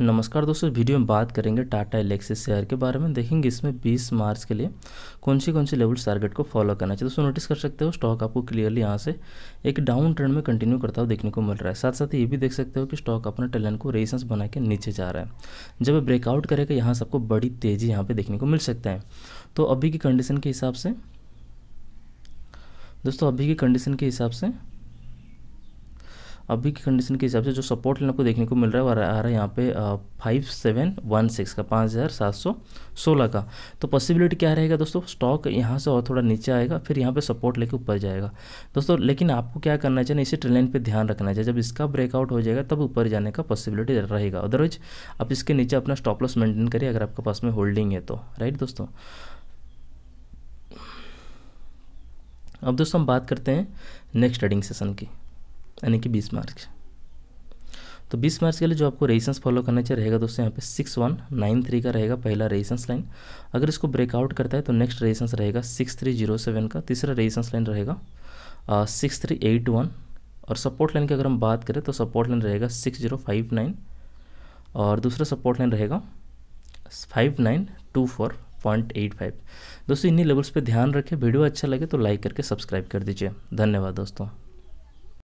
नमस्कार दोस्तों वीडियो में बात करेंगे टाटा एलेक्सिस शेयर के बारे में देखेंगे इसमें 20 मार्च के लिए कौन सी कौन सी लेवल्स टारगेट को फॉलो करना चाहिए दोस्तों नोटिस कर सकते हो स्टॉक आपको क्लियरली यहाँ से एक डाउन ट्रेंड में कंटिन्यू करता हुआ देखने को मिल रहा है साथ साथ ये भी देख सकते हो कि स्टॉक अपने टेलन को रेसेंस बना के नीचे जा रहा है जब ब्रेकआउट करेगा यहाँ सबको बड़ी तेज़ी यहाँ पर देखने को मिल सकता है तो अभी की कंडीशन के हिसाब से दोस्तों अभी की कंडीशन के हिसाब से अभी की कंडीशन के हिसाब से जो सपोर्ट लेन आपको देखने को मिल रहा है वो आ रहा है यहाँ पे फाइव सेवन वन सिक्स का पाँच हज़ार सात सौ सोलह का तो पॉसिबिलिटी क्या रहेगा दोस्तों स्टॉक यहाँ से और थोड़ा नीचे आएगा फिर यहाँ पे सपोर्ट लेके ऊपर जाएगा दोस्तों लेकिन आपको क्या करना चाहिए इसी ट्रेन पर ध्यान रखना चाहिए जब इसका ब्रेकआउट हो जाएगा तब ऊपर जाने का पॉसिबिलिटी रहेगा अदरवाइज आप इसके नीचे अपना स्टॉप लॉस मेंटेन करिए अगर आपके पास में होल्डिंग है तो राइट दोस्तों अब दोस्तों हम बात करते हैं नेक्स्ट ट्रेडिंग सेशन की यानी कि बीस मार्च तो 20 मार्च के लिए जो आपको रेजिस्टेंस फॉलो करना चाहिए रहेगा दोस्तों यहाँ पे सिक्स वन नाइन थ्री का रहेगा पहला रेजिस्टेंस लाइन अगर इसको ब्रेकआउट करता है तो नेक्स्ट रेजिस्टेंस रहेगा सिक्स थ्री जीरो सेवन का तीसरा रेजिस्टेंस लाइन रहेगा सिक्स थ्री एट वन और सपोर्ट लाइन की अगर हम बात करें तो सपोर्ट लाइन रहेगा सिक्स जीरो फाइव नाइन और दूसरा सपोर्ट लाइन रहेगा five nine two four point eight five दोस्तों इन्हीं लेवल्स पे ध्यान रखें वीडियो अच्छा लगे तो लाइक करके सब्सक्राइब कर दीजिए धन्यवाद दोस्तों